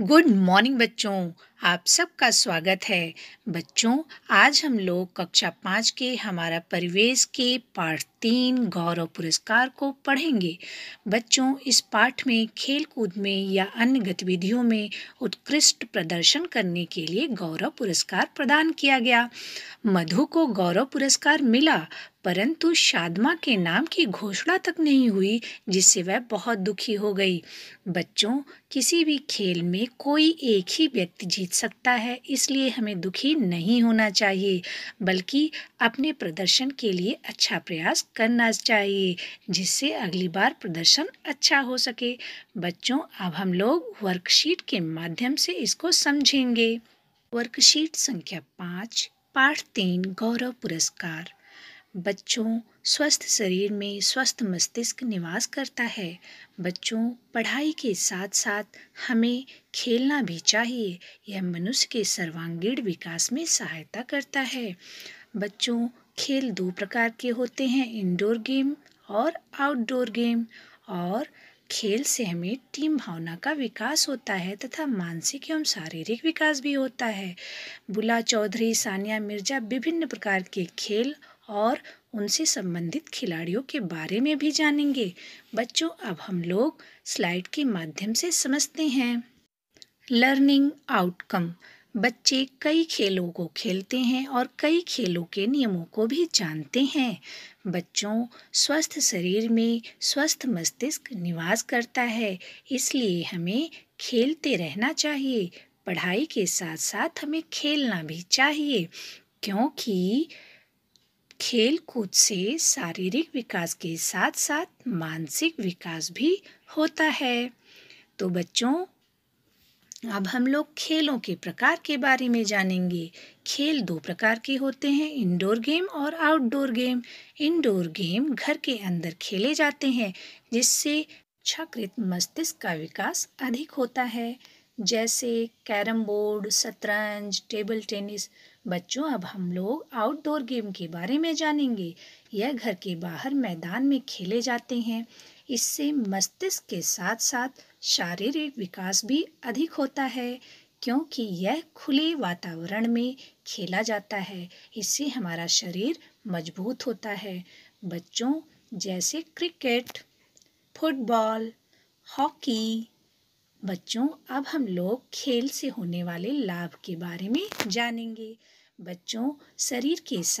good morning बच्चों आप सबका स्वागत है बच्चों आज हम लोग कक्षा पाँच के हमारा परिवेश के पाठ तीन गौरव पुरस्कार को पढ़ेंगे बच्चों इस पाठ में खेलकूद में या अन्य गतिविधियों में उत्कृष्ट प्रदर्शन करने के लिए गौरव पुरस्कार प्रदान किया गया मधु को गौरव पुरस्कार मिला परंतु शादमा के नाम की घोषणा तक नहीं हुई जिससे वह बहुत दुखी हो गई बच्चों किसी भी खेल में कोई एक ही व्यक्ति जीत सकता है इसलिए हमें दुखी नहीं होना चाहिए बल्कि अपने प्रदर्शन के लिए अच्छा प्रयास करना चाहिए जिससे अगली बार प्रदर्शन अच्छा हो सके बच्चों अब हम लोग वर्कशीट के माध्यम से इसको समझेंगे वर्कशीट संख्या पाँच पाठ तीन गौरव पुरस्कार बच्चों स्वस्थ शरीर में स्वस्थ मस्तिष्क निवास करता है बच्चों पढ़ाई के साथ साथ हमें खेलना भी चाहिए यह मनुष्य के सर्वांगीण विकास में सहायता करता है बच्चों खेल दो प्रकार के होते हैं इनडोर गेम और आउटडोर गेम और खेल से हमें टीम भावना का विकास होता है तथा मानसिक एवं शारीरिक विकास भी होता है बुला चौधरी सानिया मिर्जा विभिन्न प्रकार के खेल और उनसे संबंधित खिलाड़ियों के बारे में भी जानेंगे बच्चों अब हम लोग स्लाइड के माध्यम से समझते हैं लर्निंग आउटकम बच्चे कई खेलों को खेलते हैं और कई खेलों के नियमों को भी जानते हैं बच्चों स्वस्थ शरीर में स्वस्थ मस्तिष्क निवास करता है इसलिए हमें खेलते रहना चाहिए पढ़ाई के साथ साथ हमें खेलना भी चाहिए क्योंकि खेल कूद से शारीरिक विकास के साथ साथ मानसिक विकास भी होता है तो बच्चों अब हम लोग खेलों के प्रकार के बारे में जानेंगे खेल दो प्रकार के होते हैं इंडोर गेम और आउटडोर गेम इंडोर गेम घर के अंदर खेले जाते हैं जिससे इच्छाकृत मस्तिष्क का विकास अधिक होता है जैसे कैरम बोर्ड शतरंज टेबल टेनिस बच्चों अब हम लोग आउटडोर गेम के बारे में जानेंगे यह घर के बाहर मैदान में खेले जाते हैं इससे मस्तिष्क के साथ साथ शारीरिक विकास भी अधिक होता है क्योंकि यह खुले वातावरण में खेला जाता है इससे हमारा शरीर मजबूत होता है बच्चों जैसे क्रिकेट फुटबॉल हॉकी बच्चों अब हम लोग खेल से होने वाले लाभ के बारे में जानेंगे बच्चों शरीर के साथ